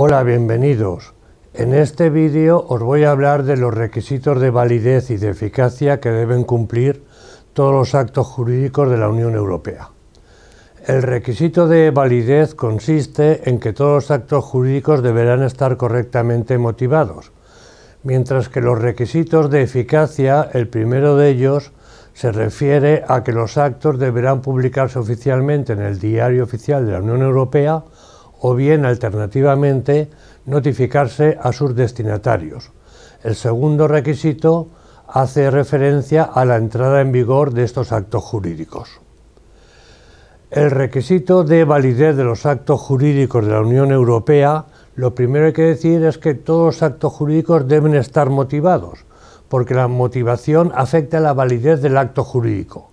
Hola, bienvenidos. En este vídeo os voy a hablar de los requisitos de validez y de eficacia que deben cumplir todos los actos jurídicos de la Unión Europea. El requisito de validez consiste en que todos los actos jurídicos deberán estar correctamente motivados, mientras que los requisitos de eficacia, el primero de ellos, se refiere a que los actos deberán publicarse oficialmente en el Diario Oficial de la Unión Europea o bien alternativamente notificarse a sus destinatarios. El segundo requisito hace referencia a la entrada en vigor de estos actos jurídicos. El requisito de validez de los actos jurídicos de la Unión Europea, lo primero hay que decir es que todos los actos jurídicos deben estar motivados, porque la motivación afecta a la validez del acto jurídico.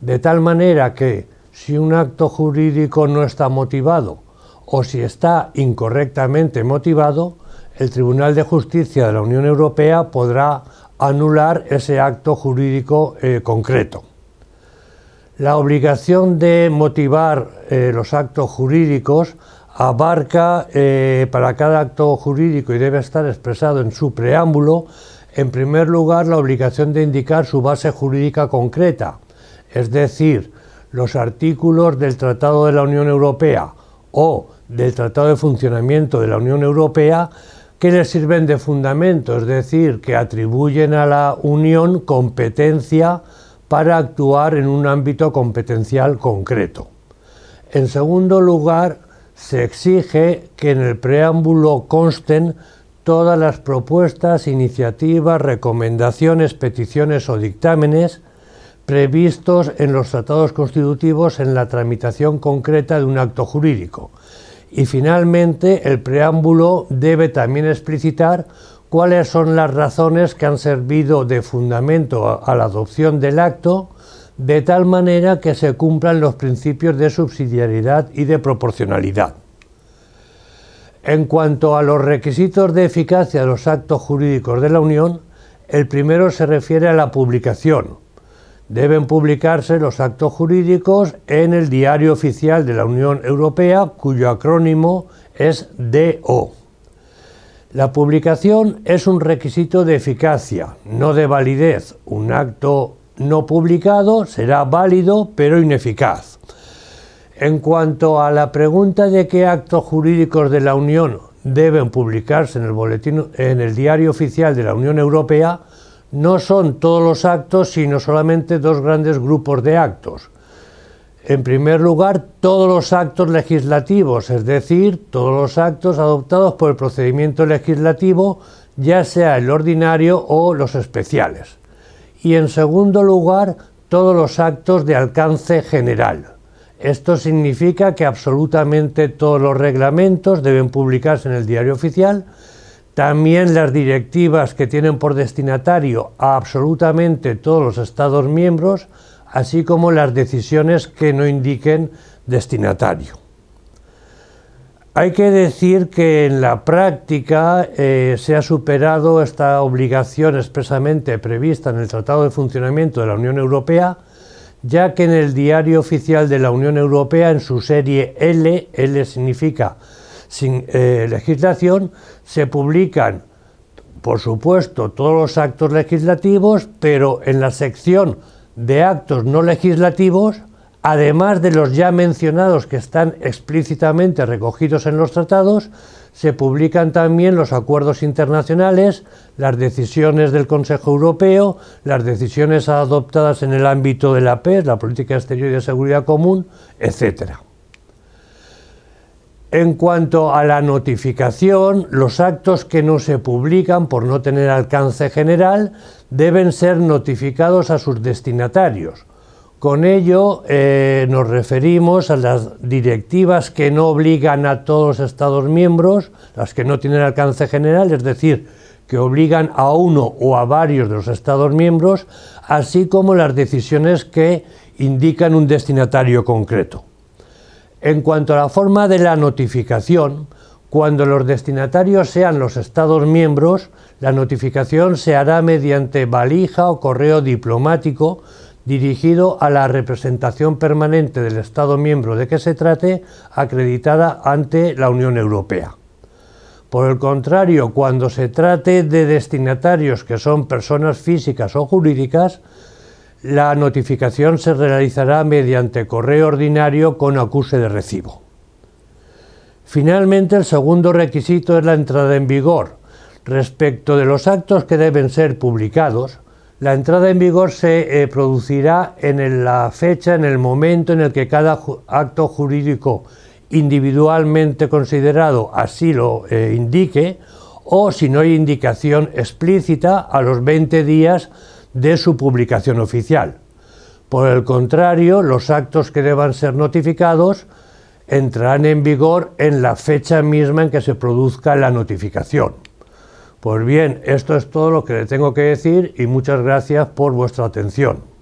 De tal manera que si un acto jurídico no está motivado o si está incorrectamente motivado, el Tribunal de Justicia de la Unión Europea podrá anular ese acto jurídico eh, concreto. La obligación de motivar eh, los actos jurídicos abarca eh, para cada acto jurídico y debe estar expresado en su preámbulo, en primer lugar, la obligación de indicar su base jurídica concreta, es decir, los artículos del Tratado de la Unión Europea, o del Tratado de Funcionamiento de la Unión Europea que le sirven de fundamento, es decir, que atribuyen a la Unión competencia para actuar en un ámbito competencial concreto. En segundo lugar, se exige que en el preámbulo consten todas las propuestas, iniciativas, recomendaciones, peticiones o dictámenes previstos en los tratados constitutivos en la tramitación concreta de un acto jurídico. Y finalmente, el preámbulo debe también explicitar cuáles son las razones que han servido de fundamento a la adopción del acto, de tal manera que se cumplan los principios de subsidiariedad y de proporcionalidad. En cuanto a los requisitos de eficacia de los actos jurídicos de la Unión, el primero se refiere a la publicación, deben publicarse los actos jurídicos en el Diario Oficial de la Unión Europea, cuyo acrónimo es DO. La publicación es un requisito de eficacia, no de validez. Un acto no publicado será válido pero ineficaz. En cuanto a la pregunta de qué actos jurídicos de la Unión deben publicarse en el, en el diario oficial de la Unión Europea, no son todos los actos, sino solamente dos grandes grupos de actos. En primer lugar, todos los actos legislativos, es decir, todos los actos adoptados por el procedimiento legislativo, ya sea el ordinario o los especiales. Y en segundo lugar, todos los actos de alcance general. Esto significa que absolutamente todos los reglamentos deben publicarse en el diario oficial también las directivas que tienen por destinatario a absolutamente todos los Estados miembros, así como las decisiones que no indiquen destinatario. Hay que decir que en la práctica eh, se ha superado esta obligación expresamente prevista en el Tratado de Funcionamiento de la Unión Europea, ya que en el Diario Oficial de la Unión Europea, en su serie L, L significa sin eh, legislación, se publican, por supuesto, todos los actos legislativos, pero en la sección de actos no legislativos, además de los ya mencionados que están explícitamente recogidos en los tratados, se publican también los acuerdos internacionales, las decisiones del Consejo Europeo, las decisiones adoptadas en el ámbito de la PES, la política exterior y de seguridad común, etcétera. En cuanto a la notificación, los actos que no se publican por no tener alcance general deben ser notificados a sus destinatarios. Con ello eh, nos referimos a las directivas que no obligan a todos los Estados miembros, las que no tienen alcance general, es decir, que obligan a uno o a varios de los Estados miembros, así como las decisiones que indican un destinatario concreto. En cuanto a la forma de la notificación, cuando los destinatarios sean los Estados miembros, la notificación se hará mediante valija o correo diplomático dirigido a la representación permanente del Estado miembro de que se trate, acreditada ante la Unión Europea. Por el contrario, cuando se trate de destinatarios que son personas físicas o jurídicas, la notificación se realizará mediante correo ordinario con acuse de recibo. Finalmente, el segundo requisito es la entrada en vigor. Respecto de los actos que deben ser publicados, la entrada en vigor se eh, producirá en la fecha, en el momento en el que cada acto jurídico individualmente considerado así lo eh, indique, o si no hay indicación explícita, a los 20 días de su publicación oficial. Por el contrario, los actos que deban ser notificados entrarán en vigor en la fecha misma en que se produzca la notificación. Pues bien, esto es todo lo que le tengo que decir y muchas gracias por vuestra atención.